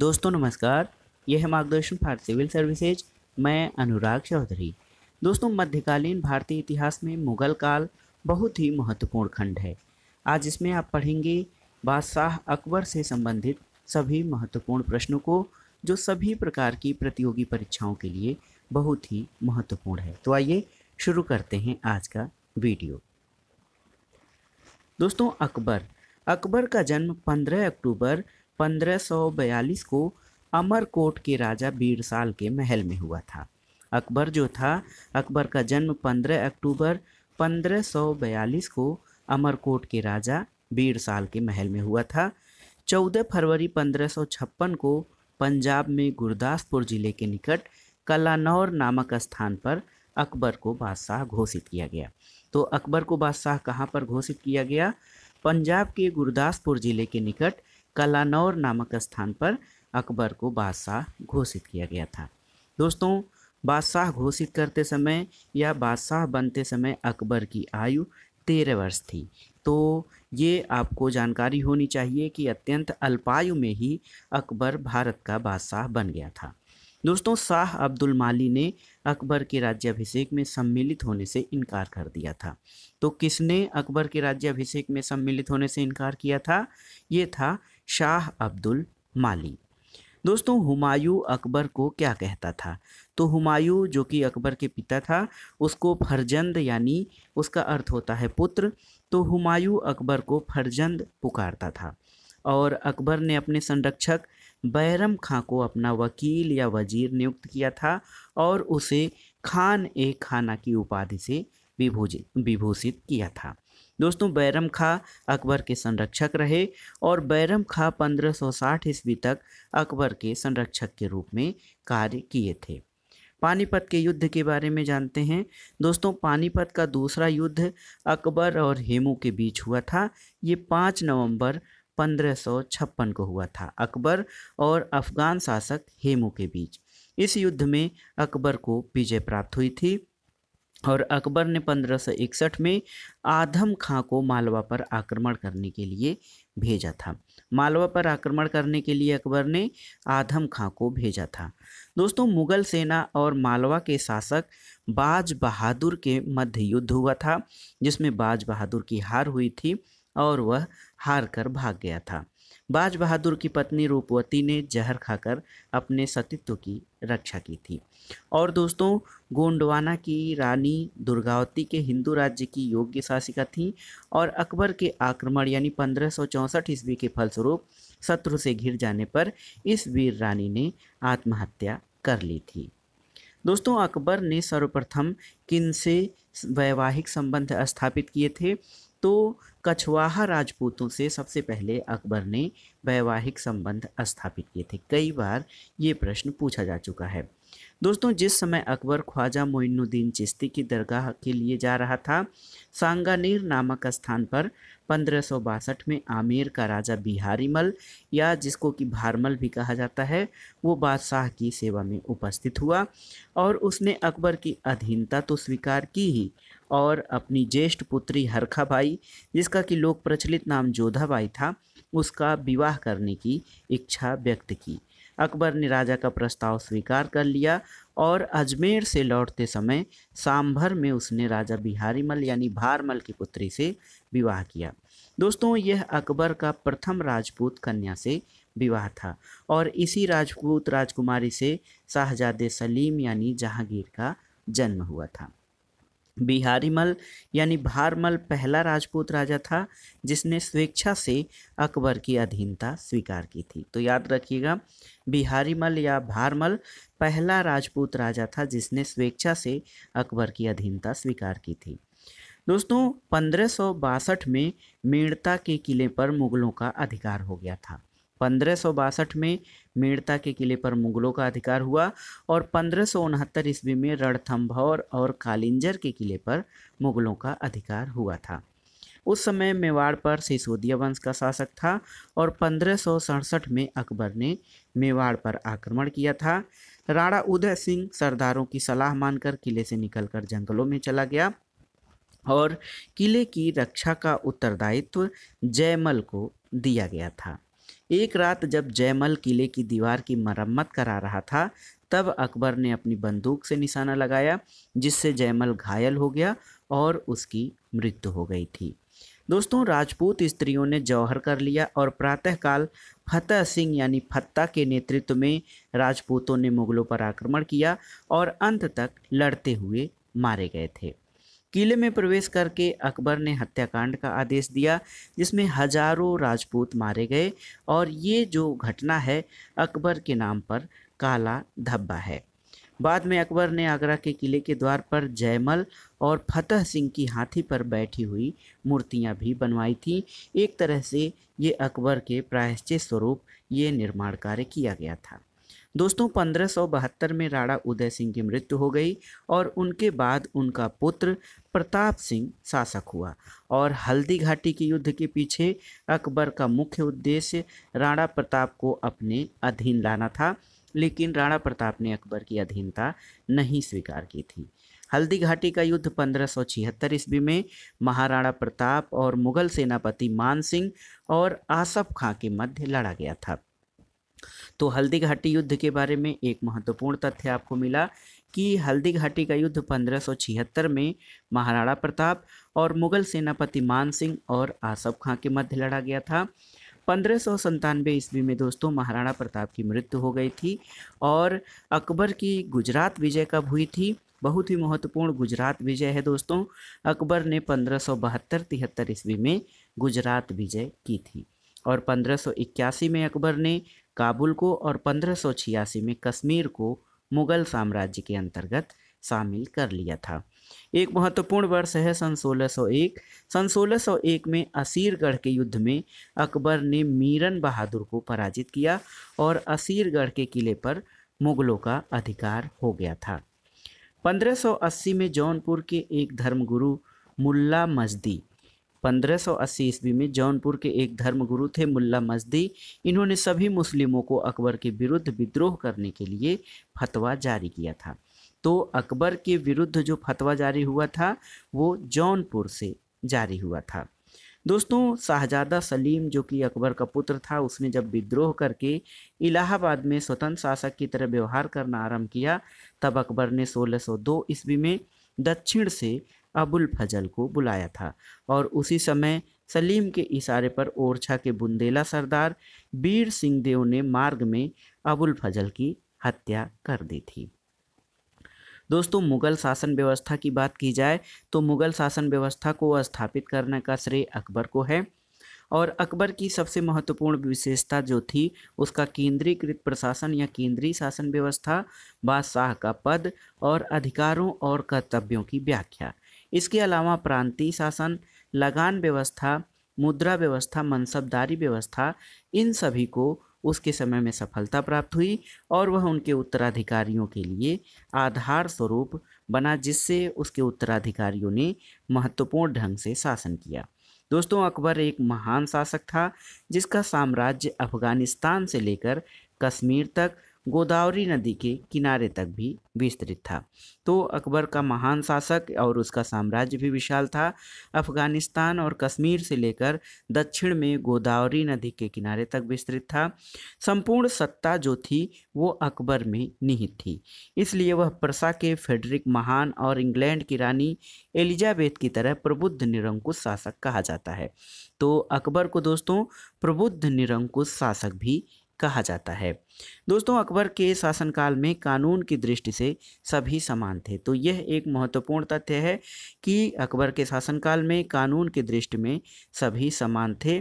दोस्तों नमस्कार यह मार्गदर्शन फॉर सिविल सर्विसेज मैं अनुराग चौधरी दोस्तों मध्यकालीन भारतीय इतिहास में मुगल काल बहुत ही महत्वपूर्ण खंड है आज इसमें आप पढ़ेंगे बादशाह अकबर से संबंधित सभी महत्वपूर्ण प्रश्नों को जो सभी प्रकार की प्रतियोगी परीक्षाओं के लिए बहुत ही महत्वपूर्ण है तो आइए शुरू करते हैं आज का वीडियो दोस्तों अकबर अकबर का जन्म 15 अक्टूबर 1542 को अमरकोट के राजा बीरसाल के महल में हुआ था अकबर जो था अकबर का जन्म 15 अक्टूबर 1542 को अमरकोट के राजा बीरसाल के महल में हुआ था 14 फरवरी 1556 को पंजाब में गुरदासपुर जिले के निकट कलानौर नामक स्थान पर अकबर को बादशाह घोषित किया गया तो अकबर को बादशाह कहाँ पर घोषित किया गया पंजाब के गुरदासपुर जिले के निकट कलानौर नामक स्थान पर अकबर को बादशाह घोषित किया गया था दोस्तों बादशाह घोषित करते समय या बादशाह बनते समय अकबर की आयु तेरह वर्ष थी तो ये आपको जानकारी होनी चाहिए कि अत्यंत अल्पायु में ही अकबर भारत का बादशाह बन गया था दोस्तों शाह अब्दुल माली ने अकबर के राज्याभिषेक में सम्मिलित होने से इनकार कर दिया था तो किसने अकबर के राज्याभिषेक में सम्मिलित होने से इनकार किया था ये था शाह अब्दुल माली दोस्तों हुमायूं अकबर को क्या कहता था तो हुमायूं जो कि अकबर के पिता था उसको फरजंद यानी उसका अर्थ होता है पुत्र तो हुमायूं अकबर को फरजंद पुकारता था और अकबर ने अपने संरक्षक बैरम खां को अपना वकील या वजीर नियुक्त किया था और उसे खान ए खाना की उपाधि से विभूषित किया था दोस्तों बैरम खां अकबर के संरक्षक रहे और बैरम खां 1560 ईस्वी तक अकबर के संरक्षक के रूप में कार्य किए थे पानीपत के युद्ध के बारे में जानते हैं दोस्तों पानीपत का दूसरा युद्ध अकबर और हेमू के बीच हुआ था ये पाँच नवंबर 1556 को हुआ था अकबर और अफगान शासक हेमू के बीच इस युद्ध में अकबर को विजय प्राप्त हुई थी और अकबर ने 1561 में आधम खां को मालवा पर आक्रमण करने के लिए भेजा था मालवा पर आक्रमण करने के लिए अकबर ने आधम खां को भेजा था दोस्तों मुगल सेना और मालवा के शासक बाज बहादुर के मध्य युद्ध हुआ था जिसमें बाज बहादुर की हार हुई थी और वह हार कर भाग गया था बाज बहादुर की पत्नी रूपवती ने जहर खाकर अपने सतीत्व की रक्षा की थी और दोस्तों गोंडवाना की रानी दुर्गावती के हिंदू राज्य की योग्य शासिका थी और अकबर के आक्रमण यानी पंद्रह सौ चौंसठ ईस्वी के फलस्वरूप शत्रु से घिर जाने पर इस वीर रानी ने आत्महत्या कर ली थी दोस्तों अकबर ने सर्वप्रथम किन से वैवाहिक संबंध स्थापित किए थे तो कछवाहा राजपूतों से सबसे पहले अकबर ने वैवाहिक संबंध स्थापित किए थे कई बार ये प्रश्न पूछा जा चुका है दोस्तों जिस समय अकबर ख्वाजा मोइनुद्दीन चिश्ती की दरगाह के लिए जा रहा था सांगानीर नामक स्थान पर पंद्रह में आमेर का राजा बिहारी मल या जिसको कि भारमल भी कहा जाता है वो बादशाह की सेवा में उपस्थित हुआ और उसने अकबर की अधीनता तो स्वीकार की ही और अपनी ज्येष्ठ पुत्री हरखा बाई जिसका कि लोक प्रचलित नाम जोधाबाई था उसका विवाह करने की इच्छा व्यक्त की अकबर ने राजा का प्रस्ताव स्वीकार कर लिया और अजमेर से लौटते समय सांभर में उसने राजा बिहारीमल यानी भारमल की पुत्री से विवाह किया दोस्तों यह अकबर का प्रथम राजपूत कन्या से विवाह था और इसी राजपूत राजकुमारी से शाहजादे सलीम यानी जहांगीर का जन्म हुआ था बिहारीमल यानी भारमल पहला राजपूत राजा था जिसने स्वेच्छा से अकबर की अधीनता स्वीकार की थी तो याद रखिएगा बिहारीमल या भारमल पहला राजपूत राजा था जिसने स्वेच्छा से अकबर की अधीनता स्वीकार की थी दोस्तों पंद्रह में मेड़ता के किले पर मुगलों का अधिकार हो गया था पंद्रह में मेड़ता के किले पर मुगलों का अधिकार हुआ और पंद्रह ईस्वी में रणथम्भौर और कालिंजर के किले पर मुगलों का अधिकार हुआ था उस समय मेवाड़ पर सिसोदिया वंश का शासक था और पंद्रह में अकबर ने मेवाड़ पर आक्रमण किया था राणा उदय सिंह सरदारों की सलाह मानकर किले से निकलकर जंगलों में चला गया और किले की रक्षा का उत्तरदायित्व जयमल को दिया गया था एक रात जब जयमल किले की दीवार की मरम्मत करा रहा था तब अकबर ने अपनी बंदूक से निशाना लगाया जिससे जयमल घायल हो गया और उसकी मृत्यु हो गई थी दोस्तों राजपूत स्त्रियों ने जौहर कर लिया और प्रातःकाल फतेह सिंह यानी फत्ता के नेतृत्व में राजपूतों ने मुगलों पर आक्रमण किया और अंत तक लड़ते हुए मारे गए थे किले में प्रवेश करके अकबर ने हत्याकांड का आदेश दिया जिसमें हजारों राजपूत मारे गए और ये जो घटना है अकबर के नाम पर काला धब्बा है बाद में अकबर ने आगरा के किले के द्वार पर जयमल और फतेह सिंह की हाथी पर बैठी हुई मूर्तियां भी बनवाई थीं एक तरह से ये अकबर के प्रायश्चित स्वरूप ये निर्माण कार्य किया गया था दोस्तों पंद्रह में राणा उदय सिंह की मृत्यु हो गई और उनके बाद उनका पुत्र प्रताप सिंह शासक हुआ और हल्दी घाटी के युद्ध के पीछे अकबर का मुख्य उद्देश्य राणा प्रताप को अपने अधीन लाना था लेकिन राणा प्रताप ने अकबर की अधीनता नहीं स्वीकार की थी हल्दी घाटी का युद्ध पंद्रह सौ छिहत्तर ईस्वी में महाराणा प्रताप और मुगल सेनापति मान सिंह और आसफ खां के मध्य लड़ा गया था तो हल्दी घाटी युद्ध के बारे में एक महत्वपूर्ण तथ्य आपको मिला कि हल्दी घाटी का युद्ध पंद्रह सौ छिहत्तर में महाराणा प्रताप और मुगल सेनापति मान सिंह और आसफ खां के मध्य लड़ा गया था पंद्रह सौ संतानवे ईस्वी में दोस्तों महाराणा प्रताप की मृत्यु हो गई थी और अकबर की गुजरात विजय कब हुई थी बहुत ही महत्वपूर्ण गुजरात विजय है दोस्तों अकबर ने पंद्रह सौ बहत्तर तिहत्तर ईस्वी में गुजरात विजय की थी और पंद्रह सौ इक्यासी में अकबर ने काबुल को और पंद्रह सौ छियासी में कश्मीर को मुग़ल साम्राज्य के अंतर्गत शामिल कर लिया था एक महत्वपूर्ण वर्ष है सन 1601 सन 1601 में असीरगढ़ के युद्ध में अकबर ने मीरन बहादुर को पराजित किया और असीरगढ़ के किले पर मुगलों का अधिकार हो गया था 1580 में जौनपुर के एक धर्मगुरु मुल्ला मजदी 1580 ईस्वी में जौनपुर के एक धर्मगुरु थे मुल्ला मजदी इन्होंने सभी मुस्लिमों को अकबर के विरुद्ध विद्रोह करने के लिए फतवा जारी किया था तो अकबर के विरुद्ध जो फतवा जारी हुआ था वो जौनपुर से जारी हुआ था दोस्तों शाहजादा सलीम जो कि अकबर का पुत्र था उसने जब विद्रोह करके इलाहाबाद में स्वतंत्र शासक की तरह व्यवहार करना आरंभ किया तब अकबर ने 1602 ईस्वी में दक्षिण से अबुल फजल को बुलाया था और उसी समय सलीम के इशारे पर ओरछा के बुंदेला सरदार वीर सिंह देव ने मार्ग में अबुल फजल की हत्या कर दी थी दोस्तों मुग़ल शासन व्यवस्था की बात की जाए तो मुग़ल शासन व्यवस्था को स्थापित करने का श्रेय अकबर को है और अकबर की सबसे महत्वपूर्ण विशेषता जो थी उसका केंद्रीकृत प्रशासन या केंद्रीय शासन व्यवस्था बादशाह का पद और अधिकारों और कर्तव्यों की व्याख्या इसके अलावा प्रांतीय शासन लगान व्यवस्था मुद्रा व्यवस्था मनसबदारी व्यवस्था इन सभी को उसके समय में सफलता प्राप्त हुई और वह उनके उत्तराधिकारियों के लिए आधार स्वरूप बना जिससे उसके उत्तराधिकारियों ने महत्वपूर्ण ढंग से शासन किया दोस्तों अकबर एक महान शासक था जिसका साम्राज्य अफगानिस्तान से लेकर कश्मीर तक गोदावरी नदी के किनारे तक भी विस्तृत था तो अकबर का महान शासक और उसका साम्राज्य भी विशाल था अफगानिस्तान और कश्मीर से लेकर दक्षिण में गोदावरी नदी के किनारे तक विस्तृत था संपूर्ण सत्ता जो थी वो अकबर में निहित थी इसलिए वह प्रसा के फेडरिक महान और इंग्लैंड की रानी एलिजाबेथ की तरह प्रबुद्ध निरंकुश शासक कहा जाता है तो अकबर को दोस्तों प्रबुद्ध निरंकुश शासक भी कहा जाता है दोस्तों अकबर के शासनकाल में कानून की दृष्टि से सभी समान थे तो यह एक महत्वपूर्ण तथ्य है कि अकबर के शासनकाल में कानून की दृष्टि में सभी समान थे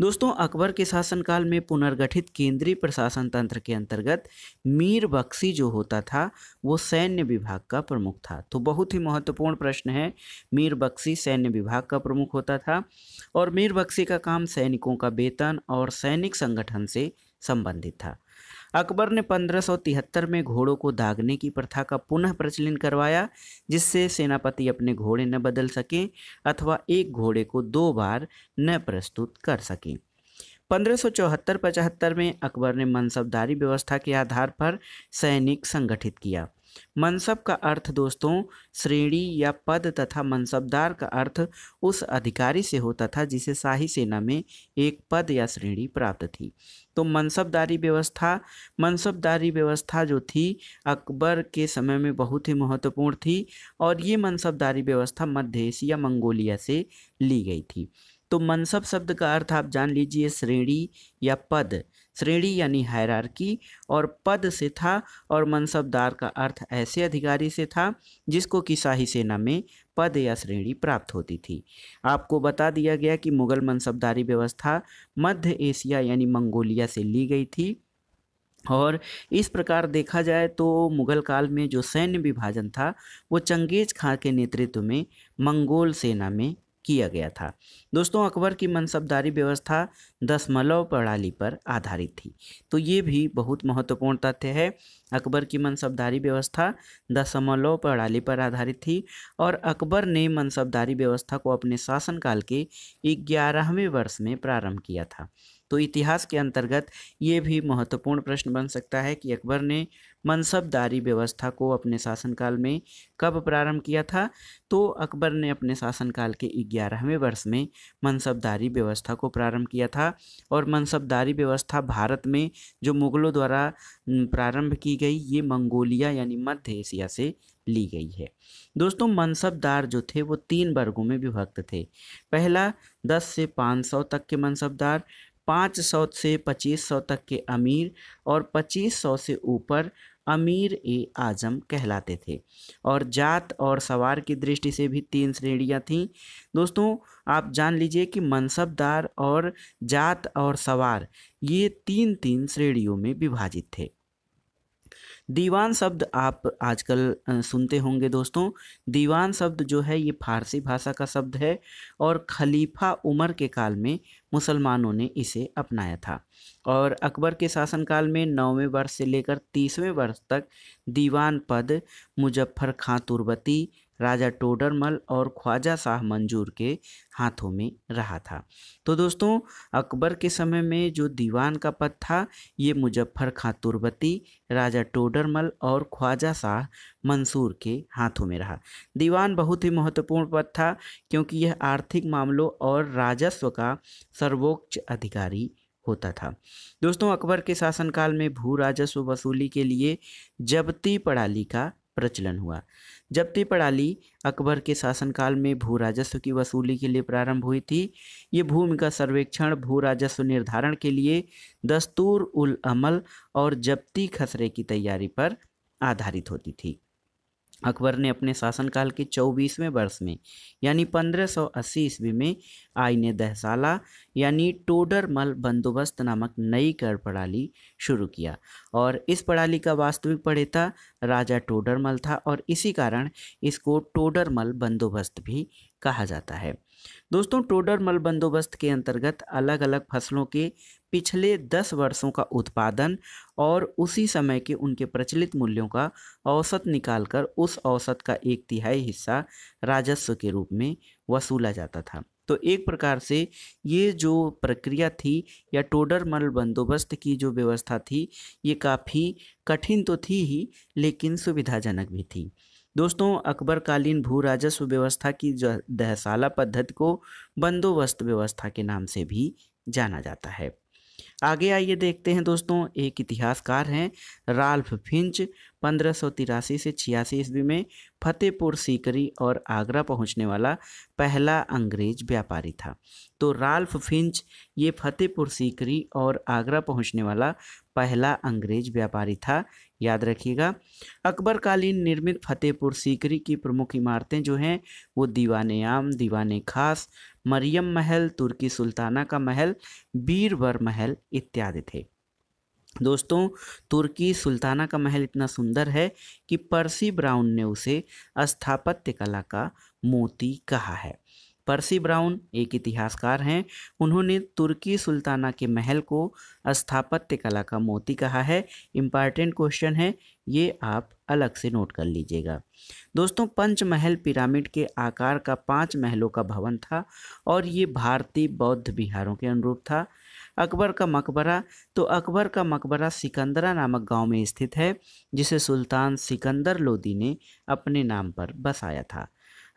दोस्तों अकबर के शासनकाल में पुनर्गठित केंद्रीय प्रशासन तंत्र के अंतर्गत मीर बख्शी जो होता था वो सैन्य विभाग का प्रमुख था तो बहुत ही महत्वपूर्ण प्रश्न है मीर बख्शी सैन्य विभाग का प्रमुख होता था और मीर बख्शी का काम सैनिकों का वेतन और सैनिक संगठन से संबंधित था अकबर ने 1573 में घोड़ों को दागने की प्रथा का पुनः प्रचलन करवाया जिससे सेनापति अपने घोड़े न बदल सकें अथवा एक घोड़े को दो बार न प्रस्तुत कर सकें 1574-75 में अकबर ने मनसबदारी व्यवस्था के आधार पर सैनिक संगठित किया मनसब का अर्थ दोस्तों श्रेणी या पद तथा मनसबदार का अर्थ उस अधिकारी से होता था जिसे शाही सेना में एक पद या श्रेणी प्राप्त थी तो मनसबदारी व्यवस्था मनसबदारी व्यवस्था जो थी अकबर के समय में बहुत ही महत्वपूर्ण थी और ये मनसबदारी व्यवस्था मध्य एशिया मंगोलिया से ली गई थी तो मनसब शब्द का अर्थ आप जान लीजिए श्रेणी या पद श्रेणी यानी हैरारकी और पद से था और मनसबदार का अर्थ ऐसे अधिकारी से था जिसको कि शाही सेना में पद या श्रेणी प्राप्त होती थी आपको बता दिया गया कि मुगल मनसबदारी व्यवस्था मध्य एशिया यानी मंगोलिया से ली गई थी और इस प्रकार देखा जाए तो मुगल काल में जो सैन्य विभाजन था वो चंगेज खां के नेतृत्व में मंगोल सेना में किया गया था दोस्तों अकबर की मनसबदारी व्यवस्था दशमलव प्रणाली पर आधारित थी तो ये भी बहुत महत्वपूर्ण तथ्य है अकबर की मनसबदारी व्यवस्था दशमलव प्रणाली पर आधारित थी और अकबर ने मनसबदारी व्यवस्था को अपने शासनकाल के ग्यारहवें वर्ष में प्रारंभ किया था तो इतिहास के अंतर्गत ये भी महत्वपूर्ण प्रश्न बन सकता है कि अकबर ने मनसबदारी व्यवस्था को अपने शासनकाल में कब प्रारंभ किया था तो अकबर ने अपने शासनकाल के ग्यारहवें वर्ष में मनसबदारी व्यवस्था को प्रारंभ किया था और मनसबदारी व्यवस्था भारत में जो मुगलों द्वारा प्रारंभ की गई ये मंगोलिया यानी मध्य एशिया से ली गई है दोस्तों मनसबदार जो थे वो तीन वर्गों में विभक्त थे पहला दस से सौ तक के मनसबदार पाँच सौ से पच्चीस सौ तक के अमीर और पच्चीस सौ से ऊपर अमीर ए आजम कहलाते थे और जात और सवार की दृष्टि से भी तीन श्रेणियाँ थीं दोस्तों आप जान लीजिए कि मनसबदार और जात और सवार ये तीन तीन श्रेणियों में विभाजित थे दीवान शब्द आप आजकल सुनते होंगे दोस्तों दीवान शब्द जो है ये फारसी भाषा का शब्द है और खलीफा उमर के काल में मुसलमानों ने इसे अपनाया था और अकबर के शासनकाल में नौवें वर्ष से लेकर तीसवें वर्ष तक दीवान पद मुजफ्फर खां तुरबती राजा टोडरमल और ख्वाजा शाह मंजूर के हाथों में रहा था तो दोस्तों अकबर के समय में जो दीवान का पद था ये मुजफ्फर खां तुरबती राजा टोडरमल और ख्वाजा शाह मंसूर के हाथों में रहा दीवान बहुत ही महत्वपूर्ण पद था क्योंकि यह आर्थिक मामलों और राजस्व का सर्वोच्च अधिकारी होता था दोस्तों अकबर के शासनकाल में भू राजस्व वसूली के लिए जबती प्रणाली का प्रचलन हुआ जब्तीपड़ प्रणाली अकबर के शासनकाल में भू राजस्व की वसूली के लिए प्रारंभ हुई थी ये भूमि का सर्वेक्षण भू राजस्व निर्धारण के लिए दस्तूर उल अमल और जब्ती खसरे की तैयारी पर आधारित होती थी अकबर ने अपने शासनकाल के चौबीसवें वर्ष में यानी 1580 ईस्वी में आईने दहसाला यानी टोडरमल बंदोबस्त नामक नई कर प्रणाली शुरू किया और इस प्रणाली का वास्तविक पढ़ेता राजा टोडरमल था और इसी कारण इसको टोडरमल बंदोबस्त भी कहा जाता है दोस्तों टोडर मल बंदोबस्त के अंतर्गत अलग अलग फसलों के पिछले दस वर्षों का उत्पादन और उसी समय के उनके प्रचलित मूल्यों का औसत निकालकर उस औसत का एक तिहाई हिस्सा राजस्व के रूप में वसूला जाता था तो एक प्रकार से ये जो प्रक्रिया थी या टोडर मल बंदोबस्त की जो व्यवस्था थी ये काफ़ी कठिन तो थी ही लेकिन सुविधाजनक भी थी दोस्तों अकबर कालीन भू राजस्व व्यवस्था की दहसाला पद्धति को बंदोबस्त व्यवस्था के नाम से भी जाना जाता है आगे आइए देखते हैं दोस्तों एक इतिहासकार हैं राल्फ फिंच पंद्रह से छियासी ईस्वी में फतेहपुर सीकरी और आगरा पहुंचने वाला पहला अंग्रेज व्यापारी था तो राल्फ फिंच ये फतेहपुर सीकरी और आगरा पहुंचने वाला पहला अंग्रेज व्यापारी था याद रखिएगा अकबर कालीन निर्मित फतेहपुर सीकरी की प्रमुख इमारतें जो हैं वो दीवान आम दीवान खास मरियम महल तुर्की सुल्ताना का महल बीरवर महल इत्यादि थे दोस्तों तुर्की सुल्ताना का महल इतना सुंदर है कि पर्सी ब्राउन ने उसे स्थापत्य कला का मोती कहा है पर्सी ब्राउन एक इतिहासकार हैं उन्होंने तुर्की सुल्ताना के महल को स्थापत्य कला का मोती कहा है इम्पॉर्टेंट क्वेश्चन है ये आप अलग से नोट कर लीजिएगा दोस्तों पंच महल पिरामिड के आकार का पांच महलों का भवन था और ये भारतीय बौद्ध बिहारों के अनुरूप था अकबर का मकबरा तो अकबर का मकबरा सिकंदरा नामक गांव में स्थित है जिसे सुल्तान सिकंदर लोदी ने अपने नाम पर बसाया था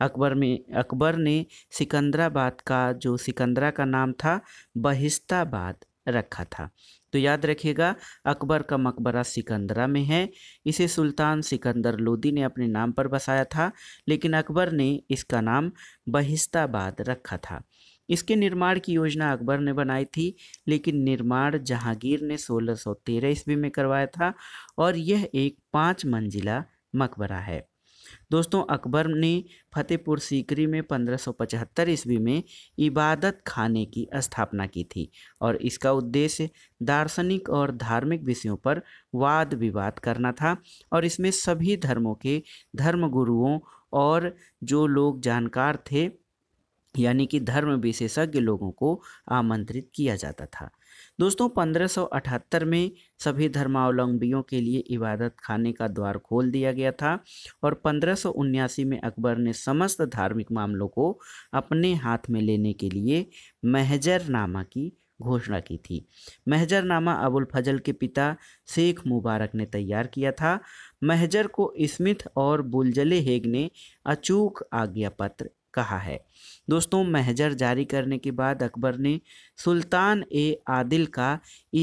अकबर में अकबर ने सिकंदराबाद का जो सिकंदरा का नाम था बहिस्ताबाद रखा था तो याद रखिएगा अकबर का मकबरा सिकंदरा में है इसे सुल्तान सिकंदर लोदी ने अपने नाम पर बसाया था लेकिन अकबर ने इसका नाम बहिस्ताबाद रखा था इसके निर्माण की योजना अकबर ने बनाई थी लेकिन निर्माण जहांगीर ने 1613 ईस्वी में करवाया था और यह एक पाँच मंजिला मकबरा है दोस्तों अकबर ने फतेहपुर सीकरी में 1575 ईस्वी में इबादत खाने की स्थापना की थी और इसका उद्देश्य दार्शनिक और धार्मिक विषयों पर वाद विवाद करना था और इसमें सभी धर्मों के धर्मगुरुओं और जो लोग जानकार थे यानी कि धर्म विशेषज्ञ लोगों को आमंत्रित किया जाता था दोस्तों 1578 में सभी धर्मावलंबियों के लिए इबादत खाने का द्वार खोल दिया गया था और पंद्रह में अकबर ने समस्त धार्मिक मामलों को अपने हाथ में लेने के लिए महजरनामा की घोषणा की थी महजरनामा अबुल फजल के पिता शेख मुबारक ने तैयार किया था महजर को स्मिथ और बुलजले हेग ने अचूक आज्ञा पत्र कहा है दोस्तों महजर जारी करने के बाद अकबर ने सुल्तान ए आदिल का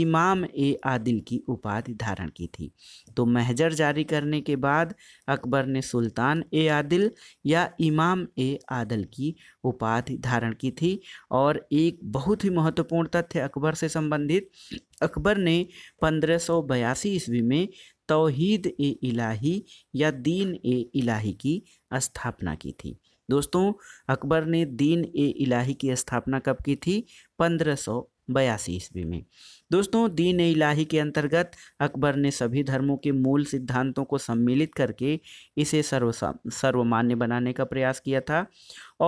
इमाम ए आदिल की उपाधि धारण की थी तो महजर जारी करने के बाद अकबर ने सुल्तान ए आदिल या इमाम ए आदिल की उपाधि धारण की थी और एक बहुत ही महत्वपूर्ण तथ्य अकबर से संबंधित अकबर ने पंद्रह सौ बयासी ईस्वी में तौहीद ए इलाही या दीन ए इलाही की स्थापना की थी दोस्तों अकबर ने दीन ए इलाही की स्थापना कब की थी पंद्रह सौ बयासी ईस्वी में दोस्तों दीन ए इलाही के अंतर्गत अकबर ने सभी धर्मों के मूल सिद्धांतों को सम्मिलित करके इसे सर्व सर्वमान्य बनाने का प्रयास किया था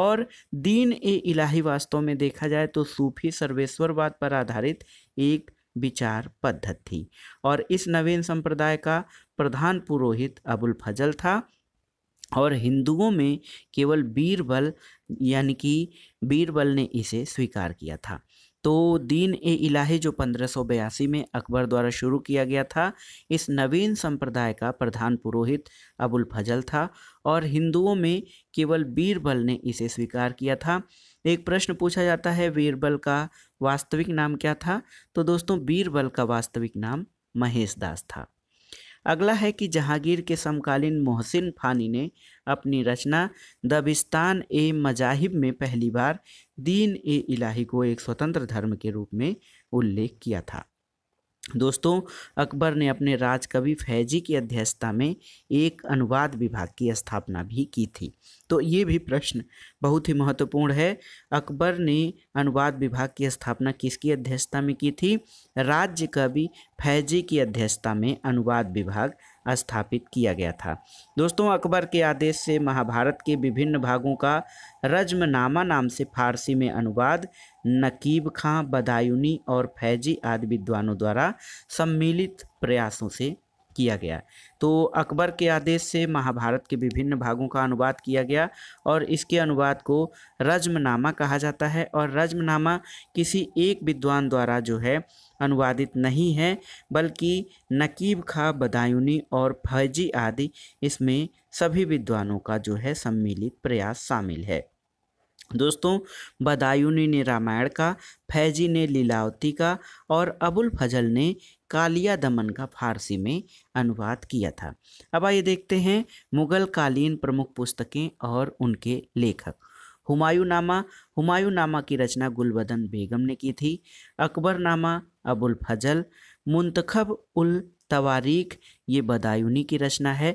और दीन ए इलाही वास्तव में देखा जाए तो सूफी सर्वेश्वरवाद पर आधारित एक विचार पद्धति थी और इस नवीन संप्रदाय का प्रधान पुरोहित अबुल फजल था और हिंदुओं में केवल बीरबल यानी कि बीरबल ने इसे स्वीकार किया था तो दीन ए इलाहे जो पंद्रह में अकबर द्वारा शुरू किया गया था इस नवीन संप्रदाय का प्रधान पुरोहित अबुल फजल था और हिंदुओं में केवल बीरबल ने इसे स्वीकार किया था एक प्रश्न पूछा जाता है बीरबल का वास्तविक नाम क्या था तो दोस्तों बीरबल का वास्तविक नाम महेश दास था अगला है कि जहांगीर के समकालीन मोहसिन फानी ने अपनी रचना दबिस्तान ए मजाहिब में पहली बार दीन ए इलाही को एक स्वतंत्र धर्म के रूप में उल्लेख किया था दोस्तों अकबर ने अपने राजकवि कवि फैजी की अध्यक्षता में एक अनुवाद विभाग की स्थापना भी की थी तो ये भी प्रश्न बहुत ही महत्वपूर्ण है अकबर ने अनुवाद विभाग की स्थापना किसकी अध्यक्षता में की थी राज्य कवि फैजी की अध्यक्षता में अनुवाद विभाग स्थापित किया गया था दोस्तों अकबर के आदेश से महाभारत के विभिन्न भागों का रजमनामा नाम से फारसी में अनुवाद नकीब खां बदायूनी और फैजी आदि विद्वानों द्वारा सम्मिलित प्रयासों से किया गया तो अकबर के आदेश से महाभारत के विभिन्न भागों का अनुवाद किया गया और इसके अनुवाद को रजमनामा कहा जाता है और रजमनामा किसी एक विद्वान द्वारा जो है अनुवादित नहीं है बल्कि नकीब खा बदायूनी और फैजी आदि इसमें सभी विद्वानों का जो है सम्मिलित प्रयास शामिल है दोस्तों बदायूनी ने रामायण का फैजी ने लीलावती का और अबुल फजल ने कालिया दमन का फारसी में अनुवाद किया था अब आइए देखते हैं मुगल कालीन प्रमुख पुस्तकें और उनके लेखक हुमायूं नामा हुमायूं नामा की रचना गुलबदन बेगम ने की थी अकबर नामा अबुल फजल मुंतखब उल तवारीख ये बदायूनी की रचना है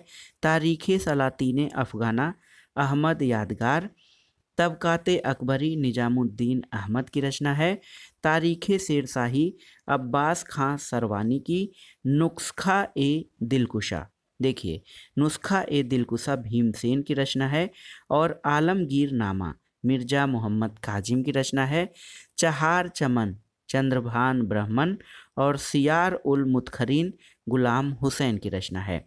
तारीख़ सलातीन अफ़गाना अहमद यादगार तबक़ात अकबरी निजामुद्दीन अहमद की रचना है तारीख़ शेरशाही अब्बास खां सरवानी की नुस्खा ए दिलकुशा देखिए नुस्खा ए दिलकुशा भीमसेन की रचना है और आलमगीर नामा मिर्ज़ा मोहम्मद काजिम की रचना है चहार चमन चंद्रभान ब्रह्मन और सियार उल मुतखरीन गुलाम हुसैन की रचना है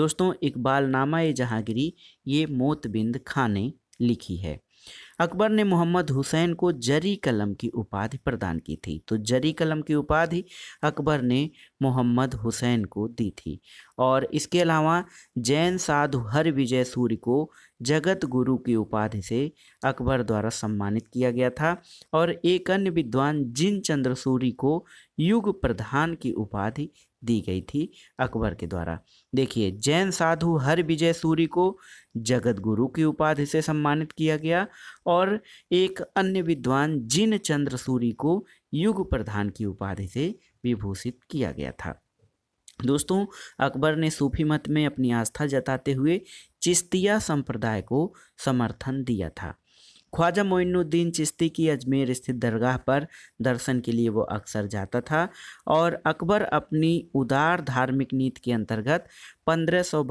दोस्तों इकबाल नामा जहांगीरी ये मोतबिंद खाने ने लिखी है अकबर ने मोहम्मद हुसैन को जरी कलम की उपाधि प्रदान की थी तो जरी कलम की उपाधि अकबर ने मोहम्मद हुसैन को दी थी और इसके अलावा जैन साधु हर विजय सूर्य को जगत गुरु की उपाधि से अकबर द्वारा सम्मानित किया गया था और एक अन्य विद्वान जिन चंद्र सूरी को युग प्रधान की उपाधि दी गई थी अकबर के द्वारा देखिए जैन साधु हर विजय सूरी को जगत गुरु की उपाधि से सम्मानित किया गया और एक अन्य विद्वान जिन चंद्र सूरी को युग प्रधान की उपाधि से विभूषित किया गया था दोस्तों अकबर ने सूफी मत में अपनी आस्था जताते हुए चिश्तिया संप्रदाय को समर्थन दिया था ख्वाजा मोइनुद्दीन चिश्ती की अजमेर स्थित दरगाह पर दर्शन के लिए वो अक्सर जाता था और अकबर अपनी उदार धार्मिक नीति के अंतर्गत पंद्रह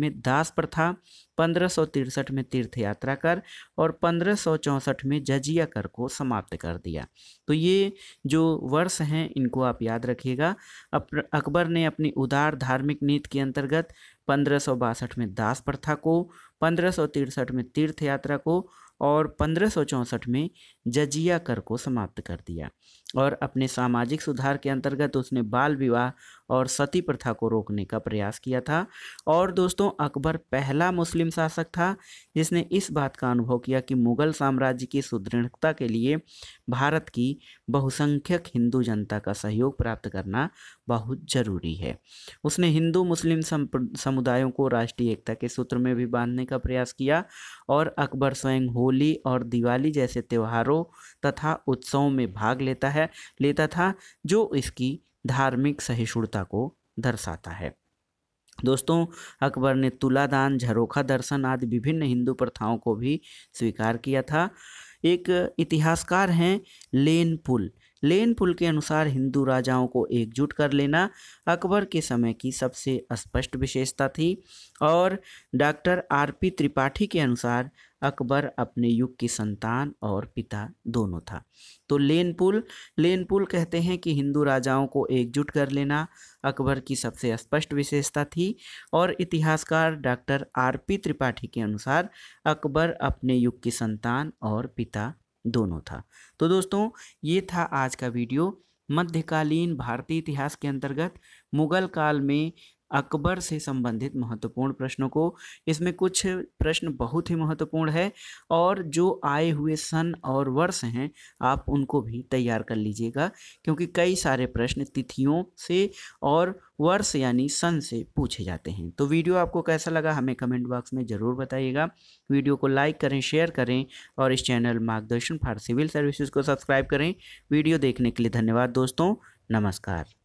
में दास प्रथा पंद्रह में तीर्थ यात्रा कर और पंद्रह में जजिया कर को समाप्त कर दिया तो ये जो वर्ष हैं इनको आप याद रखिएगा अकबर ने अपनी उदार धार्मिक नीति के अंतर्गत पंद्रह में दास प्रथा को पंद्रह में तीर्थ यात्रा को और पंद्रह में जजिया कर को समाप्त कर दिया और अपने सामाजिक सुधार के अंतर्गत उसने बाल विवाह और सती प्रथा को रोकने का प्रयास किया था और दोस्तों अकबर पहला मुस्लिम शासक था जिसने इस बात का अनुभव किया कि मुगल साम्राज्य की सुदृढ़ता के लिए भारत की बहुसंख्यक हिंदू जनता का सहयोग प्राप्त करना बहुत जरूरी है उसने हिंदू मुस्लिम समुदायों को राष्ट्रीय एकता के सूत्र में भी बांधने का प्रयास किया और अकबर स्वयं होली और दिवाली जैसे त्योहारों तथा उत्सवों में भाग लेता है है लेता था जो इसकी धार्मिक सहिष्णुता को दर्शाता है दोस्तों अकबर ने तुलादान झरोखा दर्शन आदि विभिन्न हिंदू प्रथाओं को भी स्वीकार किया था एक इतिहासकार हैं लेन पुल लेन पुल के अनुसार हिंदू राजाओं को एकजुट कर लेना अकबर के समय की सबसे स्पष्ट विशेषता थी और डॉक्टर आर पी त्रिपाठी के अनुसार अकबर अपने युग की संतान और पिता दोनों था तो लेन पुल लेन पुल कहते हैं कि हिंदू राजाओं को एकजुट कर लेना अकबर की सबसे स्पष्ट विशेषता थी और इतिहासकार डॉक्टर आर पी त्रिपाठी के अनुसार अकबर अपने युग की संतान और पिता दोनों था तो दोस्तों ये था आज का वीडियो मध्यकालीन भारतीय इतिहास के अंतर्गत मुगल काल में अकबर से संबंधित महत्वपूर्ण प्रश्नों को इसमें कुछ प्रश्न बहुत ही महत्वपूर्ण है और जो आए हुए सन और वर्ष हैं आप उनको भी तैयार कर लीजिएगा क्योंकि कई सारे प्रश्न तिथियों से और वर्ष यानी सन से पूछे जाते हैं तो वीडियो आपको कैसा लगा हमें कमेंट बॉक्स में ज़रूर बताइएगा वीडियो को लाइक करें शेयर करें और इस channel Margdarshan for civil services को सब्सक्राइब करें वीडियो देखने के लिए धन्यवाद दोस्तों नमस्कार